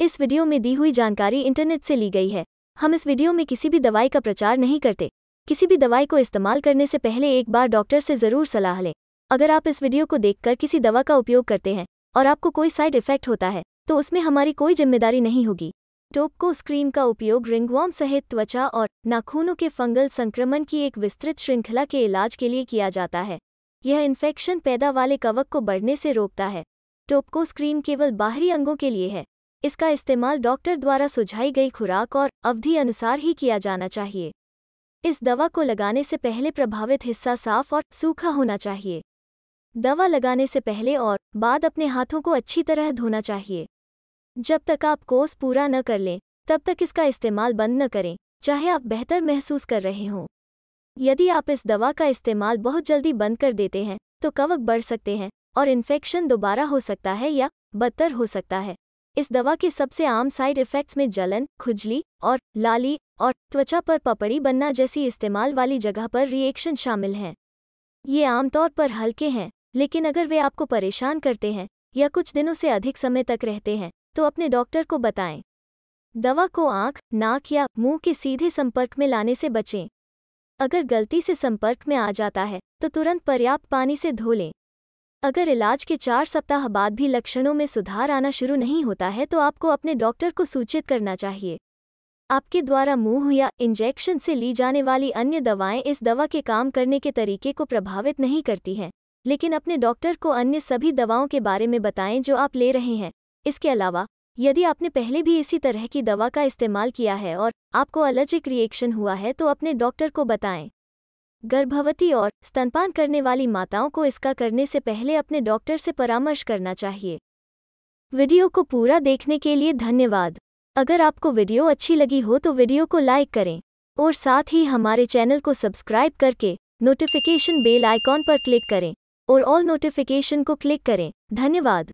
इस वीडियो में दी हुई जानकारी इंटरनेट से ली गई है हम इस वीडियो में किसी भी दवाई का प्रचार नहीं करते किसी भी दवाई को इस्तेमाल करने से पहले एक बार डॉक्टर से ज़रूर सलाह लें अगर आप इस वीडियो को देखकर किसी दवा का उपयोग करते हैं और आपको कोई साइड इफेक्ट होता है तो उसमें हमारी कोई जिम्मेदारी नहीं होगी टोपको स्क्रीम का उपयोग रिंगवॉम सहित त्वचा और नाखूनों के फंगल संक्रमण की एक विस्तृत श्रृंखला के इलाज के लिए किया जाता है यह इन्फेक्शन पैदा वाले कवक को बढ़ने से रोकता है टोपको स्क्रीम केवल बाहरी अंगों के लिए है इसका इस्तेमाल डॉक्टर द्वारा सुझाई गई खुराक और अवधि अनुसार ही किया जाना चाहिए इस दवा को लगाने से पहले प्रभावित हिस्सा साफ और सूखा होना चाहिए दवा लगाने से पहले और बाद अपने हाथों को अच्छी तरह धोना चाहिए जब तक आप कोर्स पूरा न कर लें तब तक इसका इस्तेमाल बंद न करें चाहे आप बेहतर महसूस कर रहे हों यदि आप इस दवा का इस्तेमाल बहुत जल्दी बंद कर देते हैं तो कवक बढ़ सकते हैं और इन्फेक्शन दोबारा हो सकता है या बदतर हो सकता है इस दवा के सबसे आम साइड इफ़ेक्ट्स में जलन खुजली और लाली और त्वचा पर पपड़ी बनना जैसी इस्तेमाल वाली जगह पर रिएक्शन शामिल हैं ये आमतौर पर हल्के हैं लेकिन अगर वे आपको परेशान करते हैं या कुछ दिनों से अधिक समय तक रहते हैं तो अपने डॉक्टर को बताएं दवा को आंख नाक या मुंह के सीधे संपर्क में लाने से बचें अगर गलती से संपर्क में आ जाता है तो तुरंत पर्याप्त पानी से धो लें अगर इलाज के चार सप्ताह बाद भी लक्षणों में सुधार आना शुरू नहीं होता है तो आपको अपने डॉक्टर को सूचित करना चाहिए आपके द्वारा मुंह या इंजेक्शन से ली जाने वाली अन्य दवाएं इस दवा के काम करने के तरीके को प्रभावित नहीं करती हैं लेकिन अपने डॉक्टर को अन्य सभी दवाओं के बारे में बताएं जो आप ले रहे हैं इसके अलावा यदि आपने पहले भी इसी तरह की दवा का इस्तेमाल किया है और आपको एलर्जिक रिएक्शन हुआ है तो अपने डॉक्टर को बताएं गर्भवती और स्तनपान करने वाली माताओं को इसका करने से पहले अपने डॉक्टर से परामर्श करना चाहिए वीडियो को पूरा देखने के लिए धन्यवाद अगर आपको वीडियो अच्छी लगी हो तो वीडियो को लाइक करें और साथ ही हमारे चैनल को सब्सक्राइब करके नोटिफिकेशन बेल आइकॉन पर क्लिक करें और ऑल नोटिफिकेशन को क्लिक करें धन्यवाद